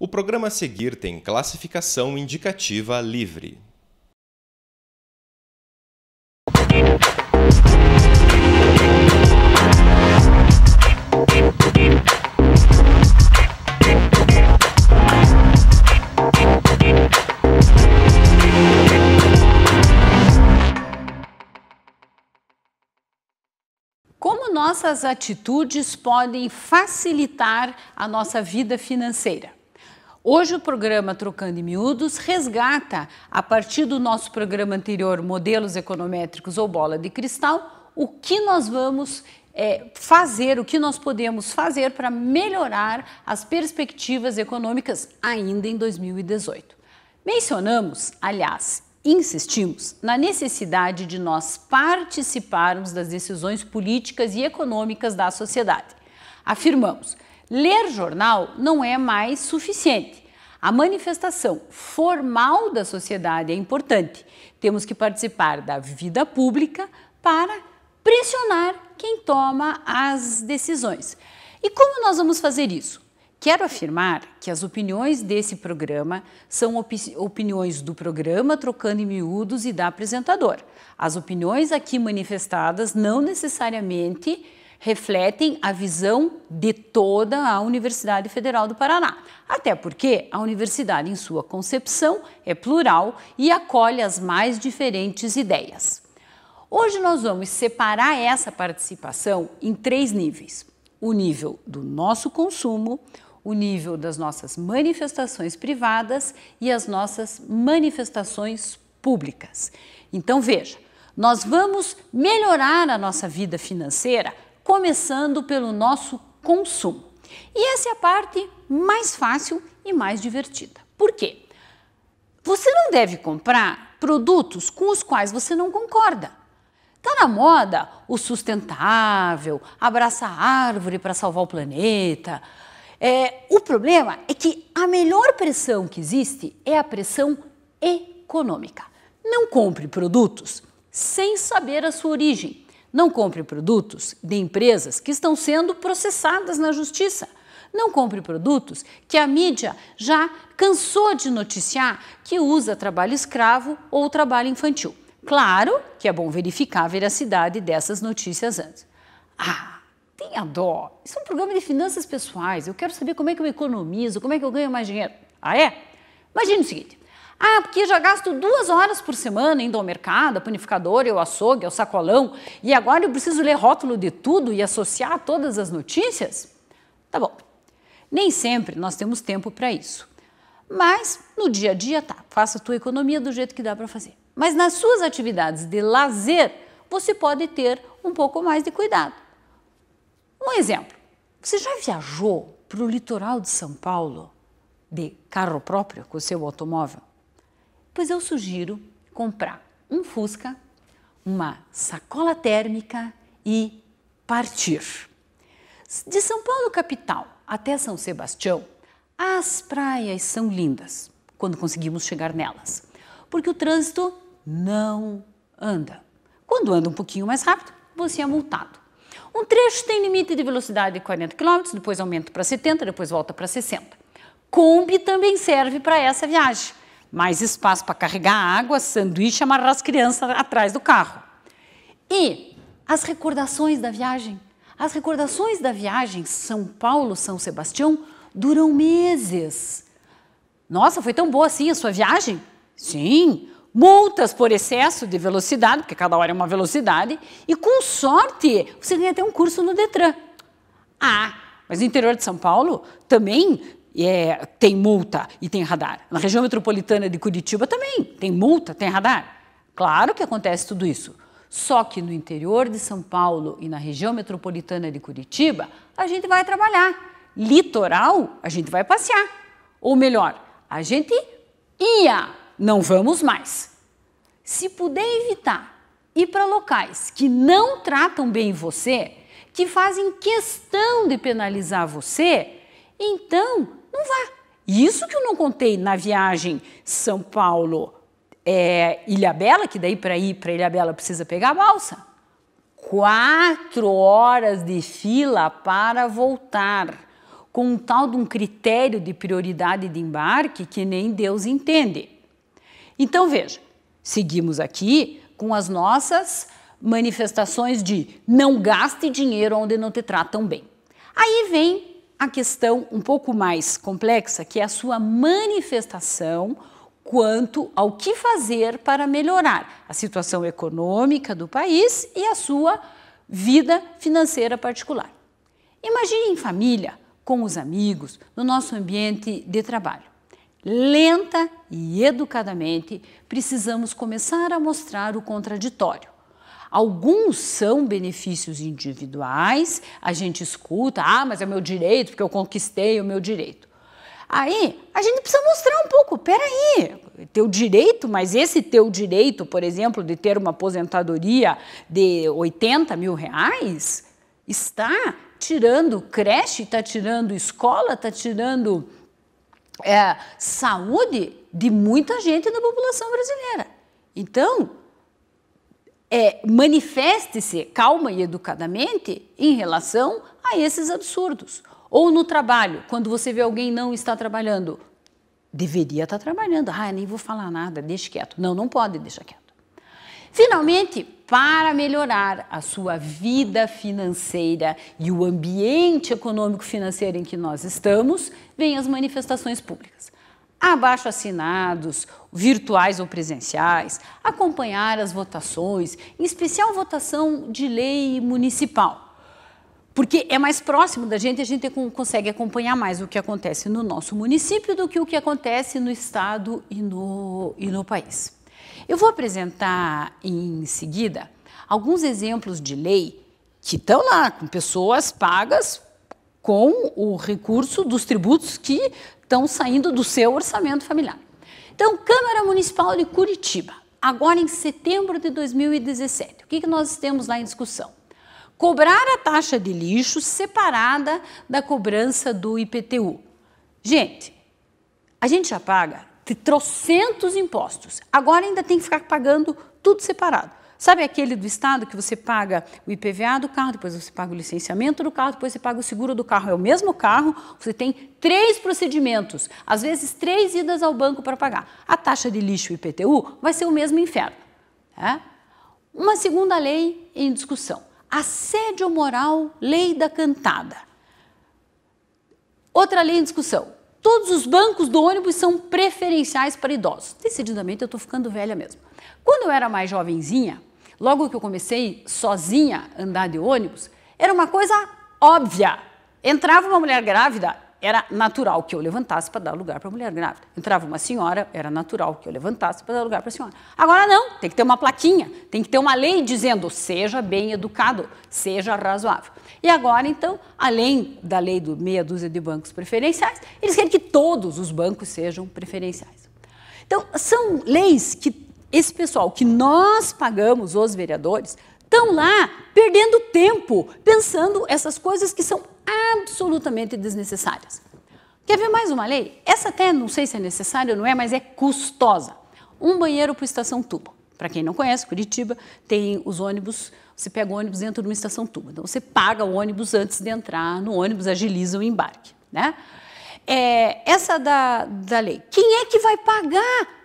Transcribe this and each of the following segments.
O programa a seguir tem classificação indicativa livre. Como nossas atitudes podem facilitar a nossa vida financeira? Hoje o programa Trocando em Miúdos resgata, a partir do nosso programa anterior, Modelos Econométricos ou Bola de Cristal, o que nós vamos é, fazer, o que nós podemos fazer para melhorar as perspectivas econômicas ainda em 2018. Mencionamos, aliás, insistimos na necessidade de nós participarmos das decisões políticas e econômicas da sociedade. Afirmamos Ler jornal não é mais suficiente. A manifestação formal da sociedade é importante. Temos que participar da vida pública para pressionar quem toma as decisões. E como nós vamos fazer isso? Quero afirmar que as opiniões desse programa são opi opiniões do programa Trocando em Miúdos e da apresentadora. As opiniões aqui manifestadas não necessariamente refletem a visão de toda a Universidade Federal do Paraná. Até porque a universidade, em sua concepção, é plural e acolhe as mais diferentes ideias. Hoje nós vamos separar essa participação em três níveis: o nível do nosso consumo, o nível das nossas manifestações privadas e as nossas manifestações públicas. Então veja, nós vamos melhorar a nossa vida financeira começando pelo nosso consumo. E essa é a parte mais fácil e mais divertida. Por quê? Você não deve comprar produtos com os quais você não concorda. Está na moda o sustentável, abraça a árvore para salvar o planeta. É, o problema é que a melhor pressão que existe é a pressão econômica. Não compre produtos sem saber a sua origem não compre produtos de empresas que estão sendo processadas na justiça. Não compre produtos que a mídia já cansou de noticiar que usa trabalho escravo ou trabalho infantil. Claro que é bom verificar a veracidade dessas notícias antes. Ah, tenha dó. Isso é um programa de finanças pessoais. Eu quero saber como é que eu economizo, como é que eu ganho mais dinheiro. Ah, é? Imagine o seguinte: ah, porque já gasto duas horas por semana indo ao mercado, a panificadora, ao açougue, ao sacolão, e agora eu preciso ler rótulo de tudo e associar todas as notícias? Tá bom. Nem sempre nós temos tempo para isso. Mas no dia a dia, tá, faça a tua economia do jeito que dá para fazer. Mas nas suas atividades de lazer, você pode ter um pouco mais de cuidado. Um exemplo, você já viajou para o litoral de São Paulo de carro próprio, com o seu automóvel? Pois eu sugiro comprar um Fusca, uma sacola térmica e partir. De São Paulo, capital, até São Sebastião, as praias são lindas quando conseguimos chegar nelas, porque o trânsito não anda. Quando anda um pouquinho mais rápido, você é multado. Um trecho tem limite de velocidade de 40 km, depois aumenta para 70, depois volta para 60. Kombi também serve para essa viagem mais espaço para carregar água, sanduíche, amarrar as crianças atrás do carro. E as recordações da viagem. As recordações da viagem São Paulo-São Sebastião duram meses. Nossa, foi tão boa assim a sua viagem? Sim, multas por excesso de velocidade, porque cada hora é uma velocidade, e com sorte você ganha até um curso no Detran. Ah, mas no interior de São Paulo também é, tem multa e tem radar. Na região metropolitana de Curitiba também tem multa, tem radar. Claro que acontece tudo isso. Só que no interior de São Paulo e na região metropolitana de Curitiba, a gente vai trabalhar. Litoral, a gente vai passear. Ou melhor, a gente ia, não vamos mais. Se puder evitar ir para locais que não tratam bem você, que fazem questão de penalizar você, então não vá. Isso que eu não contei na viagem São Paulo é, Ilhabela, que daí para ir para Ilhabela precisa pegar a balsa. Quatro horas de fila para voltar, com um tal de um critério de prioridade de embarque que nem Deus entende. Então veja, seguimos aqui com as nossas manifestações de não gaste dinheiro onde não te tratam bem. Aí vem a questão um pouco mais complexa, que é a sua manifestação quanto ao que fazer para melhorar a situação econômica do país e a sua vida financeira particular. Imagine em família, com os amigos, no nosso ambiente de trabalho. Lenta e educadamente, precisamos começar a mostrar o contraditório Alguns são benefícios individuais, a gente escuta, ah, mas é meu direito, porque eu conquistei o meu direito. Aí, a gente precisa mostrar um pouco, peraí, teu direito, mas esse teu direito, por exemplo, de ter uma aposentadoria de 80 mil reais, está tirando creche, está tirando escola, está tirando é, saúde de muita gente da população brasileira. Então, é, manifeste-se calma e educadamente em relação a esses absurdos. Ou no trabalho, quando você vê alguém não está trabalhando, deveria estar trabalhando. Ah, nem vou falar nada, deixa quieto. Não, não pode deixar quieto. Finalmente, para melhorar a sua vida financeira e o ambiente econômico financeiro em que nós estamos, vem as manifestações públicas abaixo assinados, virtuais ou presenciais, acompanhar as votações, em especial votação de lei municipal. Porque é mais próximo da gente, a gente é consegue acompanhar mais o que acontece no nosso município do que o que acontece no estado e no, e no país. Eu vou apresentar em seguida alguns exemplos de lei que estão lá, com pessoas pagas com o recurso dos tributos que estão saindo do seu orçamento familiar. Então, Câmara Municipal de Curitiba, agora em setembro de 2017, o que, que nós temos lá em discussão? Cobrar a taxa de lixo separada da cobrança do IPTU. Gente, a gente já paga trocentos impostos, agora ainda tem que ficar pagando tudo separado. Sabe aquele do Estado que você paga o IPVA do carro, depois você paga o licenciamento do carro, depois você paga o seguro do carro? É o mesmo carro, você tem três procedimentos, às vezes três idas ao banco para pagar. A taxa de lixo IPTU vai ser o mesmo inferno. Né? Uma segunda lei em discussão: assédio moral, lei da cantada. Outra lei em discussão: todos os bancos do ônibus são preferenciais para idosos. Decididamente eu estou ficando velha mesmo. Quando eu era mais jovenzinha, Logo que eu comecei sozinha a andar de ônibus, era uma coisa óbvia. Entrava uma mulher grávida, era natural que eu levantasse para dar lugar para a mulher grávida. Entrava uma senhora, era natural que eu levantasse para dar lugar para a senhora. Agora não, tem que ter uma plaquinha, tem que ter uma lei dizendo seja bem educado, seja razoável. E agora, então, além da lei do meia dúzia de bancos preferenciais, eles querem que todos os bancos sejam preferenciais. Então, são leis que esse pessoal que nós pagamos, os vereadores, estão lá perdendo tempo, pensando essas coisas que são absolutamente desnecessárias. Quer ver mais uma lei? Essa até não sei se é necessária ou não é, mas é custosa. Um banheiro por estação tubo. Para quem não conhece, Curitiba tem os ônibus, você pega o ônibus dentro de uma estação tubo. Então você paga o ônibus antes de entrar no ônibus, agiliza o embarque. Né? É, essa da, da lei. Quem é que vai pagar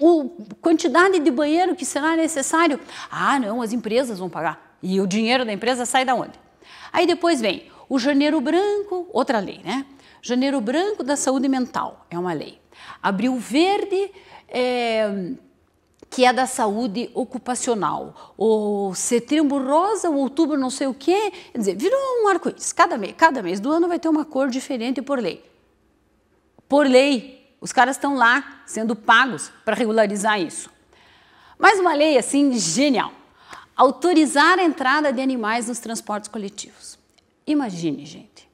o quantidade de banheiro que será necessário. Ah, não, as empresas vão pagar. E o dinheiro da empresa sai da onde? Aí depois vem o Janeiro Branco, outra lei, né? Janeiro Branco da Saúde Mental, é uma lei. Abril Verde, é, que é da saúde ocupacional. O setembro rosa, o outubro não sei o quê. Quer dizer, virou um arco-íris. Cada mês, cada mês do ano vai ter uma cor diferente por lei. Por lei, os caras estão lá sendo pagos para regularizar isso. Mais uma lei assim genial: autorizar a entrada de animais nos transportes coletivos. Imagine, gente,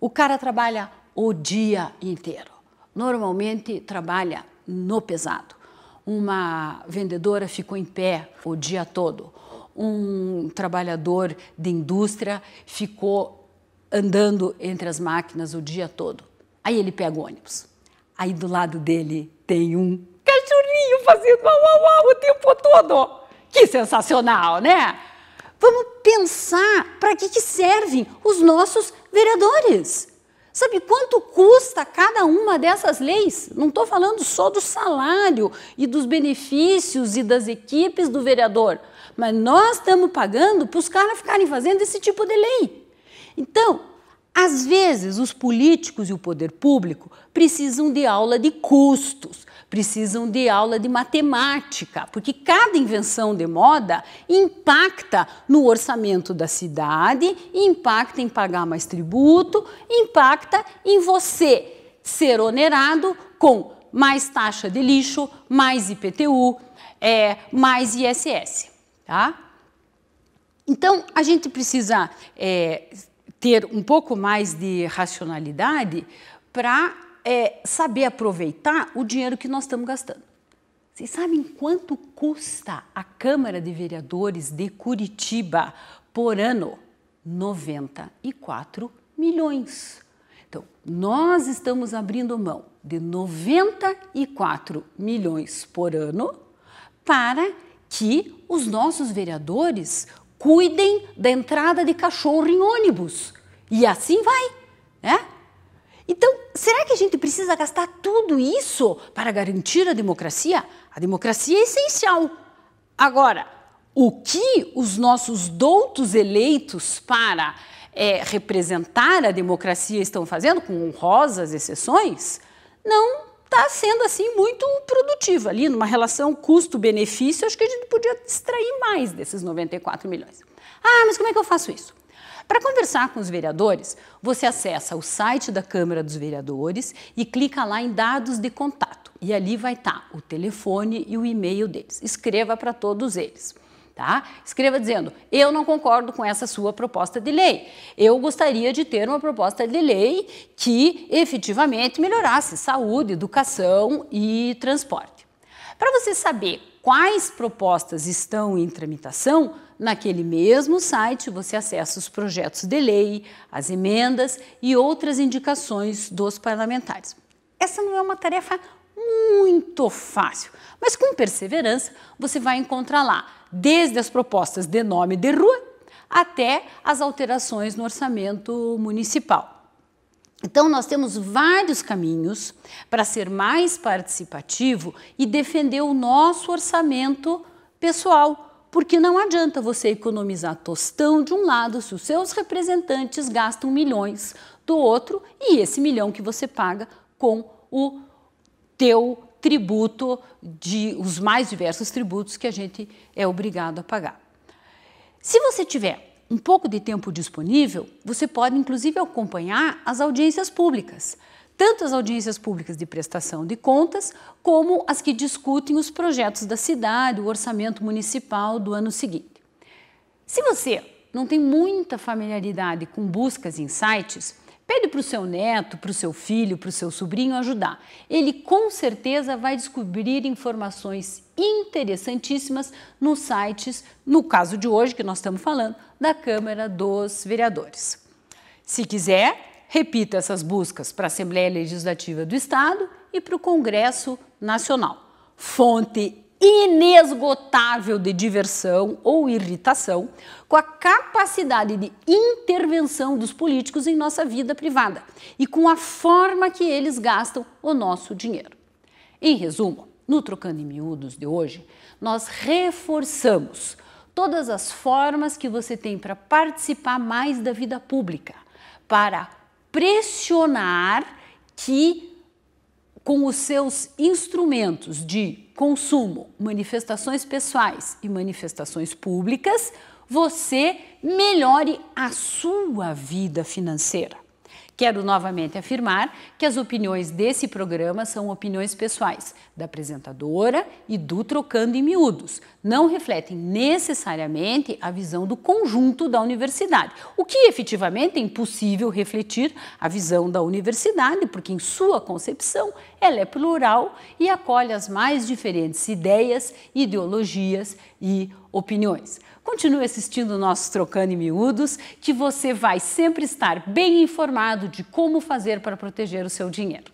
o cara trabalha o dia inteiro. Normalmente trabalha no pesado. Uma vendedora ficou em pé o dia todo. Um trabalhador de indústria ficou andando entre as máquinas o dia todo. Aí ele pega o ônibus. Aí do lado dele tem um cachorrinho fazendo uau uau uau o tempo todo. Que sensacional, né? Vamos pensar para que, que servem os nossos vereadores. Sabe quanto custa cada uma dessas leis? Não estou falando só do salário e dos benefícios e das equipes do vereador, mas nós estamos pagando para os caras ficarem fazendo esse tipo de lei. Então, às vezes, os políticos e o poder público precisam de aula de custos, precisam de aula de matemática, porque cada invenção de moda impacta no orçamento da cidade, impacta em pagar mais tributo, impacta em você ser onerado com mais taxa de lixo, mais IPTU, é, mais ISS. Tá? Então, a gente precisa. É, ter um pouco mais de racionalidade para é, saber aproveitar o dinheiro que nós estamos gastando. Vocês sabem quanto custa a Câmara de Vereadores de Curitiba por ano? 94 milhões. Então, nós estamos abrindo mão de 94 milhões por ano para que os nossos vereadores cuidem da entrada de cachorro em ônibus. E assim vai, né? Então, será que a gente precisa gastar tudo isso para garantir a democracia? A democracia é essencial. Agora, o que os nossos doutos eleitos para é, representar a democracia estão fazendo, com honrosas exceções, não está sendo assim muito produtiva ali, numa relação custo-benefício, acho que a gente podia extrair mais desses 94 milhões. Ah, mas como é que eu faço isso? Para conversar com os vereadores, você acessa o site da Câmara dos Vereadores e clica lá em dados de contato. E ali vai estar tá o telefone e o e-mail deles. Escreva para todos eles tá? Escreva dizendo: "Eu não concordo com essa sua proposta de lei. Eu gostaria de ter uma proposta de lei que efetivamente melhorasse saúde, educação e transporte." Para você saber quais propostas estão em tramitação, naquele mesmo site você acessa os projetos de lei, as emendas e outras indicações dos parlamentares. Essa não é uma tarefa muito fácil. Mas com perseverança, você vai encontrar lá desde as propostas de nome de rua até as alterações no orçamento municipal. Então, nós temos vários caminhos para ser mais participativo e defender o nosso orçamento pessoal, porque não adianta você economizar tostão de um lado se os seus representantes gastam milhões do outro e esse milhão que você paga com o teu tributo de os mais diversos tributos que a gente é obrigado a pagar. Se você tiver um pouco de tempo disponível, você pode inclusive acompanhar as audiências públicas, tanto as audiências públicas de prestação de contas, como as que discutem os projetos da cidade, o orçamento municipal do ano seguinte. Se você não tem muita familiaridade com buscas em sites, Pede para o seu neto, para o seu filho, para o seu sobrinho ajudar. Ele com certeza vai descobrir informações interessantíssimas nos sites, no caso de hoje que nós estamos falando, da Câmara dos Vereadores. Se quiser, repita essas buscas para a Assembleia Legislativa do Estado e para o Congresso Nacional. Fonte inesgotável de diversão ou irritação com a capacidade de intervenção dos políticos em nossa vida privada e com a forma que eles gastam o nosso dinheiro. Em resumo, no Trocando em Miúdos de hoje, nós reforçamos todas as formas que você tem para participar mais da vida pública, para pressionar que com os seus instrumentos de consumo, manifestações pessoais e manifestações públicas, você melhore a sua vida financeira. Quero novamente afirmar que as opiniões desse programa são opiniões pessoais da apresentadora e do Trocando em Miúdos. Não refletem necessariamente a visão do conjunto da universidade, o que efetivamente é impossível refletir a visão da universidade, porque em sua concepção ela é plural e acolhe as mais diferentes ideias, ideologias e opiniões. Continue assistindo nossos Trocando em Miúdos, que você vai sempre estar bem informado de como fazer para proteger o seu dinheiro.